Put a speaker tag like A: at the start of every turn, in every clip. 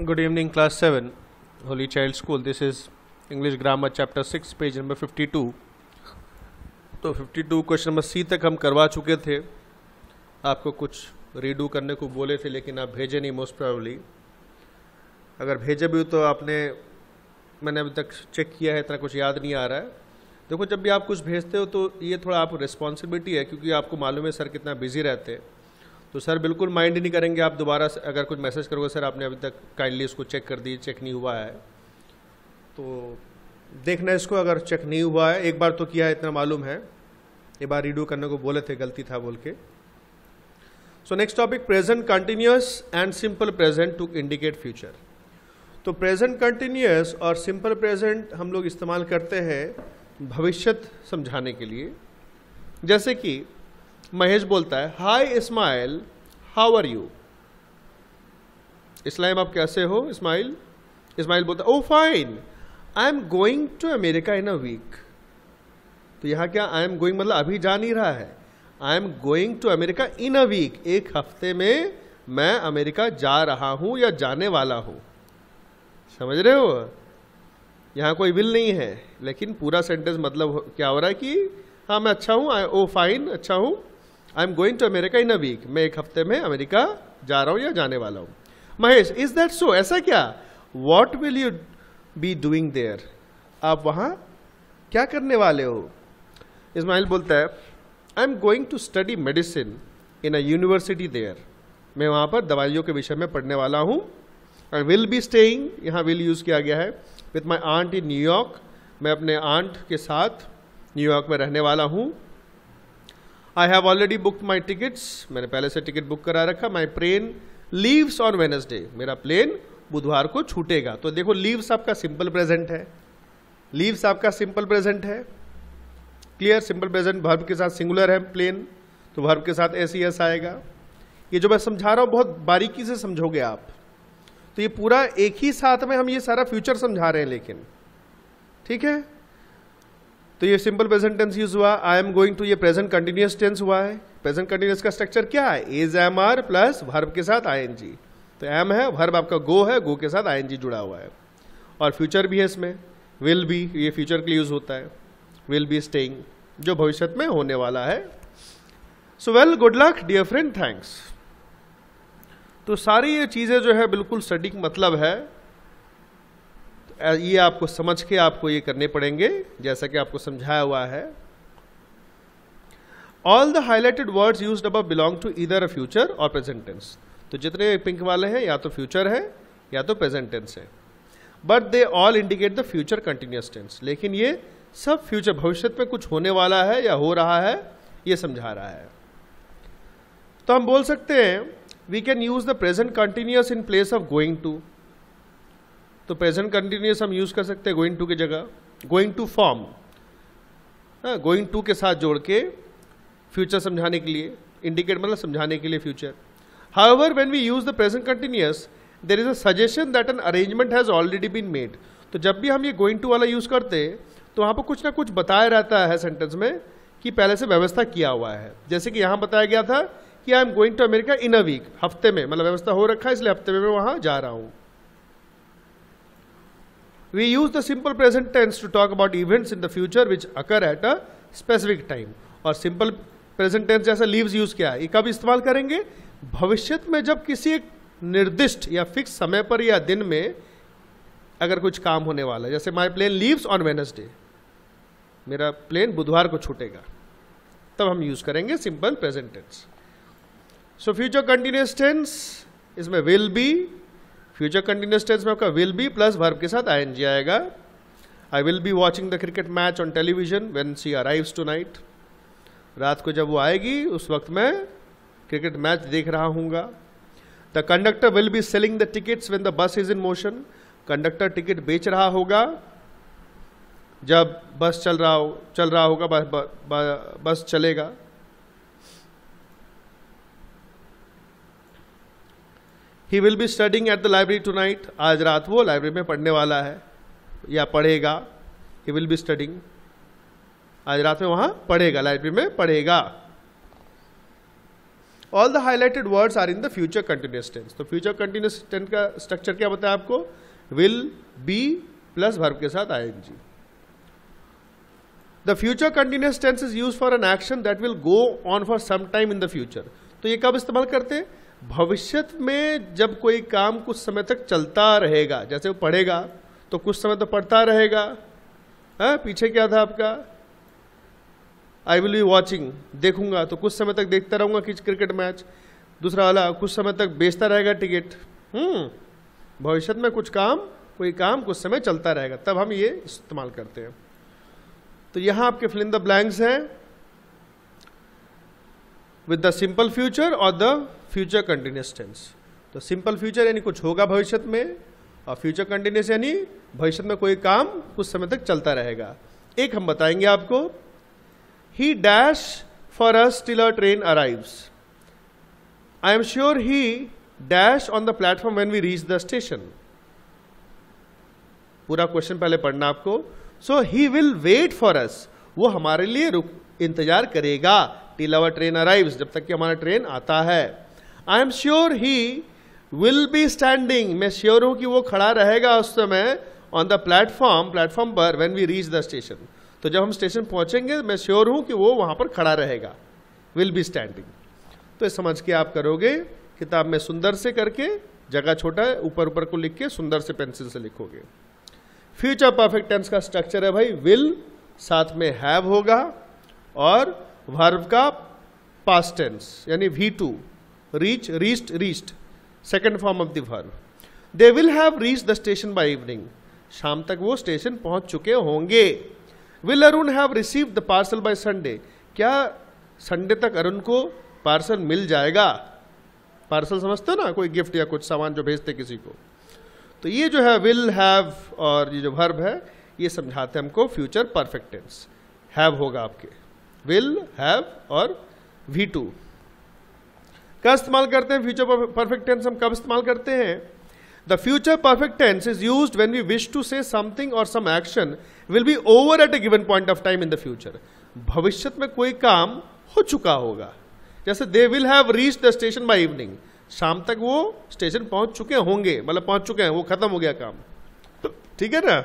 A: Good evening class seven holy child school this is English grammar chapter six page number fifty two तो fifty two question number C तक हम करवा चुके थे आपको कुछ रीडू करने को बोले थे लेकिन आप भेजे नहीं मोस्ट प्रॉबली अगर भेजे भी तो आपने मैंने अभी तक चेक किया है इतना कुछ याद नहीं आ रहा है देखो जब भी आप कुछ भेजते हो तो ये थोड़ा आप रिस्पॉन्सिबिलिटी है क्योंकि आपको मालूम है सर कितना बिजी रहते हैं तो सर बिल्कुल माइंड नहीं करेंगे आप दोबारा अगर कुछ मैसेज करोगे सर आपने अभी तक काइंडली इसको चेक कर दिए चेक नहीं हुआ है तो देखना इसको अगर चेक नहीं हुआ है एक बार तो किया है इतना मालूम है एक बार रीडू करने को बोले थे गलती था बोल के so next topic present continuous and simple present to indicate future तो प्रेजेंट कंटिन्यूस और सिंपल प्रेजेंट हम लोग इस्तेमाल करते हैं भविष्यत समझाने के लिए जैसे कि महेश बोलता है hi Ismail how are you इस्लाम आप कैसे हो इस्माइल इस्माइल बोलता है oh fine I am going to America in a week तो यहाँ क्या आई एम गोइंग मतलब अभी जा नहीं रहा है I am going to America in a week एक हफ्ते में मैं अमेरिका जा रहा हूँ या जाने वाला हूँ समझ रहे हो यहाँ कोई विल नहीं है लेकिन पूरा सेंटेंस मतलब क्या हो रहा है कि हाँ मैं अच्छा हूँ ओ फाइन oh अच्छा हूँ I am going to America in a week मैं एक हफ्ते में अमेरिका जा रहा हूँ या जाने वाला हूँ महेश इज दैट सो ऐसा क्या what will you be doing there आप वहाँ क्या करने वाले हो इसमाइल बोलता है I am going to study medicine in a university there मैं वहाँ पर दवाइयों के विषय में पढ़ने वाला हूँ आई विल बी स्टेइंग यहाँ विल यूज़ किया गया है with my aunt in New York मैं अपने आंट के साथ न्यूयॉर्क में रहने वाला हूँ I have already book my tickets मैंने पहले से टिकट बुक करा रखा my plane leaves on Wednesday मेरा प्लेन बुधवार को छूटेगा तो देखो लीव्स आपका सिंपल प्रेजेंट है लीव्स आपका सिंपल प्रेजेंट है क्लियर सिंपल प्रेजेंट भर्व के साथ सिंगुलर है प्लेन तो भर्व के साथ एस एस आएगा ये जो मैं समझा रहा हूँ बहुत बारीकी से समझोगे आप तो ये पूरा एक ही साथ में हम ये सारा फ्यूचर समझा रहे हैं लेकिन ठीक है तो ये सिंपल प्रेजेंट टेंस यूज हुआ आई एम गोइंग टू ये प्रेजेंट कंटिन्यूस टेंस हुआ है प्रेजेंट कंटिन्यूस का स्ट्रक्चर क्या है is am are plus verb के साथ आई तो एम है वर्ब आपका गो है गो के साथ आई जुड़ा हुआ है और फ्यूचर भी है इसमें विल बी ये फ्यूचर के लिए यूज होता है विल बी स्टेइंग जो भविष्य में होने वाला है so well good luck dear friend thanks तो सारी ये चीज़ें जो है बिल्कुल सटीक मतलब है ये आपको समझ के आपको ये करने पड़ेंगे जैसा कि आपको समझाया हुआ है all the highlighted words use अब बिलोंग टू इधर अ फ्यूचर और प्रेजेंट टेंस तो जितने पिंक वाले हैं या तो फ्यूचर है या तो प्रेजेंट टेंस है but they all indicate the future continuous tense लेकिन ये सब फ्यूचर भविष्य में कुछ होने वाला है या हो रहा है ये समझा रहा है तो हम बोल सकते हैं we can use the present continuous in place of going to तो प्रेजेंट कंटिन्यूस हम यूज़ कर सकते हैं गोइंग टू की जगह going to form going to के साथ जोड़ के फ्यूचर समझाने के लिए इंडिकेट मतलब समझाने के लिए future however when we use the present continuous there is a suggestion that an arrangement has already been made तो जब भी हम ये गोइंग टू वाला यूज़ करते तो वहाँ पर कुछ ना कुछ बताया रहता है सेंटेंस में कि पहले से व्यवस्था किया हुआ है जैसे कि यहाँ बताया गया था कि I am going to America in a week हफ्ते में मतलब व्यवस्था हो रखा है इसलिए हफ्ते में मैं वहाँ जा रहा हूँ We use the simple present tense to talk about events in the future which occur at a specific time. और simple present tense जैसा leaves use क्या है ये कब इस्तेमाल करेंगे भविष्य में जब किसी एक निर्दिष्ट या फिक्स समय पर या दिन में अगर कुछ काम होने वाला है जैसे my plane leaves on Wednesday मेरा प्लेन बुधवार को छूटेगा तब हम यूज करेंगे simple present tense so future continuous tense इसमें will be future continuous tense में आपका विल बी प्लस वर्ब के साथ आई आएगा I will be watching the cricket match on television when she arrive tonight रात को जब वो आएगी उस वक्त मैं क्रिकेट मैच देख रहा हूँ the conductor will be selling the tickets when the bus is in motion conductor ticket बेच रहा होगा जब बस चल रहा हो चल रहा होगा बस, बस चलेगा he will be studying at the library tonight आज रात वो लाइब्रेरी में पढ़ने वाला है या पढ़ेगा ही विल बी स्टडिंग आज रात में वहाँ पढ़ेगा लाइब्रेरी में पढ़ेगा all the highlighted words are in the future continuous tense तो फ्यूचर कंटिन्यूस टेंस का स्ट्रक्चर क्या बताया आपको विल बी प्लस भर्व के साथ I N G the future continuous tense is use for an action that will go on for some time in the future तो ये कब इस्तेमाल करते हैं भविष्य में जब कोई काम कुछ समय तक चलता रहेगा जैसे वो पढ़ेगा तो कुछ समय तो पढ़ता रहेगा है हाँ, पीछे क्या था आपका आई विल बी वॉचिंग देखूंगा तो कुछ समय तक देखता रहूंगा कि क्रिकेट मैच दूसरा वाला कुछ समय तक बेचता रहेगा टिकट हम्म भविष्य में कुछ काम कोई काम कुछ समय चलता रहेगा तब हम ये इस्तेमाल करते हैं तो यहाँ आपके फिल इन द ब्लैंक्स हैं विद द सिंपल फ्यूचर और द फ्यूचर कंटिन्यूस टेंस तो सिंपल फ्यूचर यानी कुछ होगा भविष्य में और फ्यूचर कंटिन्यूस यानी भविष्य में कोई काम कुछ समय तक चलता रहेगा एक हम बताएंगे आपको he dash for us till a train arrives I am sure he dash on the platform when we reach the station पूरा क्वेश्चन पहले पढ़ना आपको so he will wait for us वो हमारे लिए रुक इंतजार करेगा टिल अवर ट्रेन अराइव्स जब तक कि हमारा ट्रेन आता है I am sure he will be standing मैं श्योर हूँ कि वो खड़ा रहेगा उस समय ऑन द प्लेटफॉर्म प्लेटफॉर्म पर when we reach the station तो जब हम स्टेशन पहुँचेंगे मैं श्योर हूँ कि वो वहाँ पर खड़ा रहेगा विल बी स्टैंडिंग तो ये समझ के आप करोगे किताब में सुंदर से करके जगह छोटा है ऊपर ऊपर को लिख के सुंदर से पेंसिल से लिखोगे फ्यूचर परफेक्ट टेंस का स्ट्रक्चर है भाई विल साथ में हैव होगा और वर्ब का पास्ट टेंस यानी V two reach reached reached second form of the verb they will have reach the station by evening शाम तक वो स्टेशन पहुंच चुके होंगे will Arun have receive the parcel by Sunday क्या संडे तक अरुण को पार्सल मिल जाएगा पार्सल समझते हो ना कोई गिफ्ट या कुछ सामान जो भेजते किसी को तो ये जो है विल हैव और ये जो वर्ब है ये समझाते हमको फ्यूचर परफेक्ट टेंस हैव होगा आपके विल हैव और वी टू क्या इस्तेमाल करते हैं फ्यूचर परफेक्ट टेंस हम कब इस्तेमाल करते हैं the future perfect tense is use when we wish to say something or some action will be over at a given point of time in the future भविष्य में कोई काम हो चुका होगा जैसे they will have reach the station by evening शाम तक वो स्टेशन पहुंच चुके होंगे मतलब पहुंच चुके हैं वो खत्म हो गया काम ठीक है ना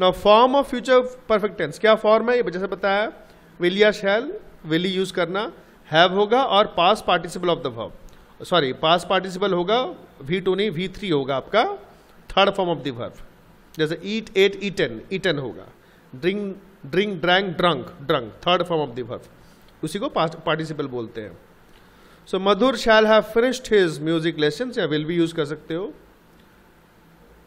A: ना form of future perfect tense क्या फॉर्म है ये जैसे बताया विल या शैल विल यूज करना हैव होगा और past participle of the verb sorry past participle होगा वी टू नहीं वी थ्री होगा आपका third form of the verb जैसे ईट एट ईटन ईटन होगा drink drink drank drunk drunk third form of the verb उसी को participle बोलते हैं so Madhur shall have finished his music lesson या विल भी यूज कर सकते हो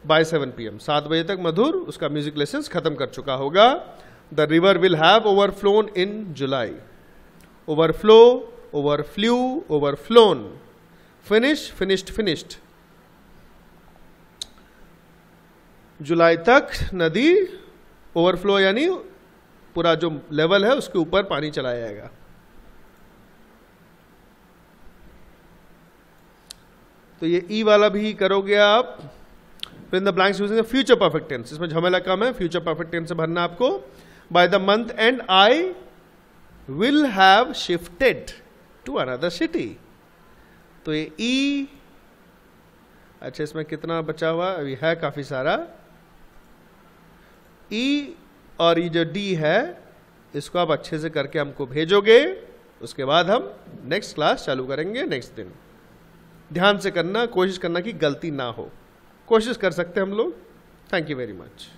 A: बाय 7 पीएम सात बजे तक मधुर उसका म्यूजिक लेसन खत्म कर चुका होगा the river will have overflown in July overflow overflew overflown finish finished finished जुलाई तक नदी ओवरफ्लो यानी पूरा जो लेवल है उसके ऊपर पानी चलाया जाएगा तो ये ई e वाला भी करोगे आप फिर in the blanks using future perfect tense इसमें झमेला कम है फ्यूचर परफेक्ट टेंस से भरना आपको by the month end I will have shifted to another city तो ये ई e, अच्छा इसमें कितना बचा हुआ अभी है काफ़ी सारा ई e और ये जो डी है इसको आप अच्छे से करके हमको भेजोगे उसके बाद हम नेक्स्ट क्लास चालू करेंगे नेक्स्ट दिन ध्यान से करना कोशिश करना कि गलती ना हो कोशिश कर सकते हैं हम लोग थैंक यू वेरी मच